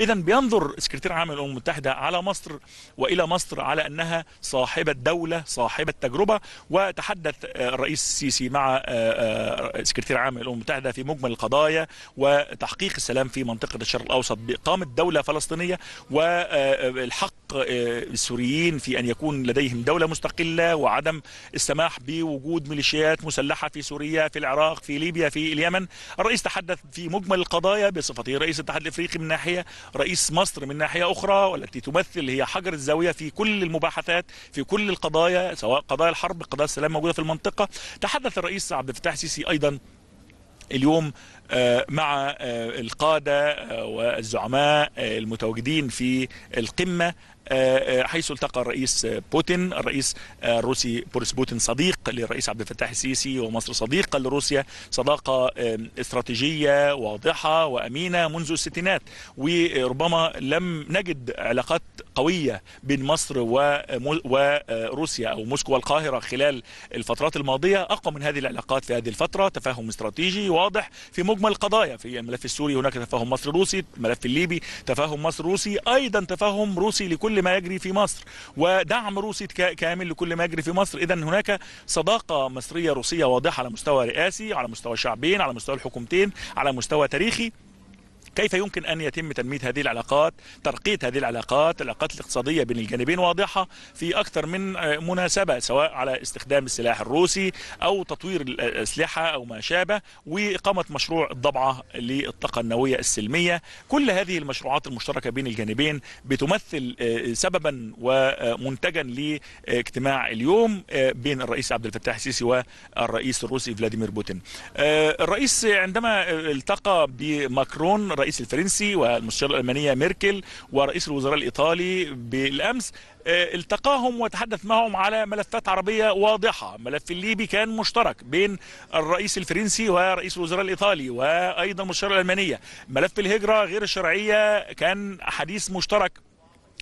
إذا بينظر سكرتير عام الأمم المتحدة على مصر وإلى مصر على أنها صاحبة دولة صاحبة تجربة وتحدث آه، الرئيس السيسي مع آه، آه، سكرتير عام الأمم المتحدة في مجمل القضايا وتحقيق السلام في منطقة الشرق الأوسط بإقامة دولة فلسطينية والحق حق آه، السوريين في أن يكون لديهم دولة مستقلة وعدم السماح بوجود ميليشيات مسلحة في سوريا في العراق في ليبيا في اليمن الرئيس تحدث في مجمل القضايا بصفته رئيس الاتحاد الافريقي من ناحيه رئيس مصر من ناحيه اخرى والتي تمثل هي حجر الزاويه في كل المباحثات في كل القضايا سواء قضايا الحرب قضايا السلام موجوده في المنطقه تحدث الرئيس عبد الفتاح السيسي ايضا اليوم آه، مع آه، القادة آه، والزعماء المتواجدين في القمة حيث التقى الرئيس بوتين الرئيس الروسي بوريس بوتين صديق للرئيس عبد الفتاح السيسي ومصر صديقة لروسيا صداقة استراتيجية واضحة وأمينة منذ الستينات وربما لم نجد علاقات قوية بين مصر وروسيا أو موسكو والقاهرة خلال الفترات الماضية أقوى من هذه العلاقات في هذه الفترة تفاهم استراتيجي واضح في موجب اجمل القضايا في الملف السوري هناك تفاهم مصر روسي الملف الليبي تفاهم مصر روسي ايضا تفاهم روسي لكل ما يجري في مصر ودعم روسي كامل لكل ما يجري في مصر اذا هناك صداقه مصريه روسيه واضحه على مستوى رئاسي على مستوى شعبين على مستوى الحكومتين على مستوى تاريخي كيف يمكن أن يتم تنمية هذه العلاقات ترقية هذه العلاقات العلاقات الاقتصادية بين الجانبين واضحة في أكثر من آه، مناسبة سواء على استخدام السلاح الروسي أو تطوير آه، الأسلحة أو ما شابه وإقامة مشروع الضبعة للطاقة النووية السلمية كل هذه المشروعات المشتركة بين الجانبين بتمثل آه، سببا ومنتجا لاجتماع اليوم بين الرئيس عبد الفتاح السيسي والرئيس الروسي فلاديمير بوتين الرئيس عندما التقى بماكرون رئيس الرئيس الفرنسي والمستشارة الألمانية ميركل ورئيس الوزراء الإيطالي بالأمس آه، التقاهم وتحدث معهم على ملفات عربية واضحة ملف الليبي كان مشترك بين الرئيس الفرنسي ورئيس الوزراء الإيطالي وأيضا المستشارة الألمانية ملف الهجرة غير الشرعية كان حديث مشترك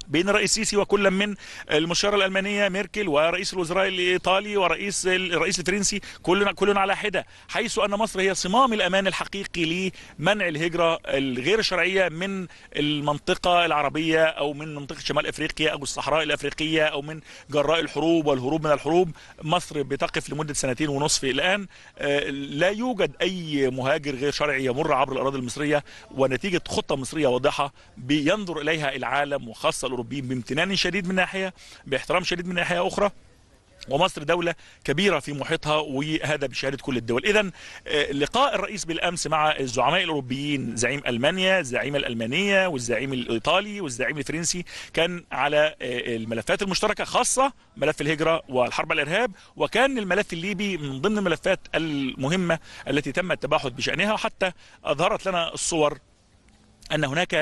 بين الرئيس السيسي وكل من المشاره الالمانيه ميركل ورئيس الوزراء الايطالي ورئيس الرئيس الفرنسي كلنا كلنا على حده حيث ان مصر هي صمام الامان الحقيقي لمنع الهجره الغير شرعيه من المنطقه العربيه او من منطقه شمال افريقيا او الصحراء الافريقيه او من جراء الحروب والهروب من الحروب مصر بتقف لمده سنتين ونصف الان آه، لا يوجد اي مهاجر غير شرعي يمر عبر الاراضي المصريه ونتيجه خطه مصريه واضحه بينظر اليها العالم وخاصه الأوروبيين بامتنان شديد من ناحية باحترام شديد من ناحية أخرى ومصر دولة كبيرة في محيطها وهذا بشهادة كل الدول إذا آه، لقاء الرئيس بالأمس مع الزعماء الأوروبيين زعيم ألمانيا الزعيم الألمانية والزعيم الإيطالي والزعيم الفرنسي كان على آه، الملفات المشتركة خاصة ملف الهجرة والحرب على الإرهاب وكان الملف الليبي من ضمن الملفات المهمة التي تم التباحث بشأنها وحتى أظهرت لنا الصور ان هناك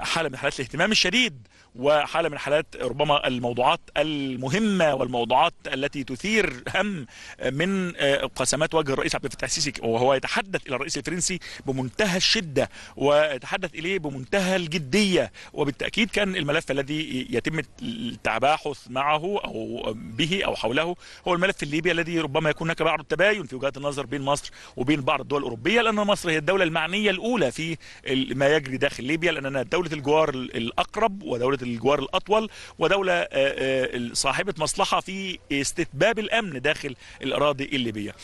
حاله من حالات الاهتمام الشديد وحاله من حالات ربما الموضوعات المهمه والموضوعات التي تثير هم من آه، قسمات وجه الرئيس عبد الفتاح السيسي وهو يتحدث الى الرئيس الفرنسي بمنتهى الشده ويتحدث اليه بمنتهى الجديه وبالتاكيد كان الملف الذي يتم التباحث معه او به او حوله هو الملف الليبي الذي ربما يكون هناك بعض التباين في وجهات النظر بين مصر وبين بعض الدول الاوروبيه لان مصر هي الدوله المعنيه الاولى في ما يجري داخل ليبيا لاننا دوله الجوار الاقرب ودوله الجوار الأطول ودولة آه، آه، صاحبة مصلحة في استتباب الأمن داخل الأراضي الليبية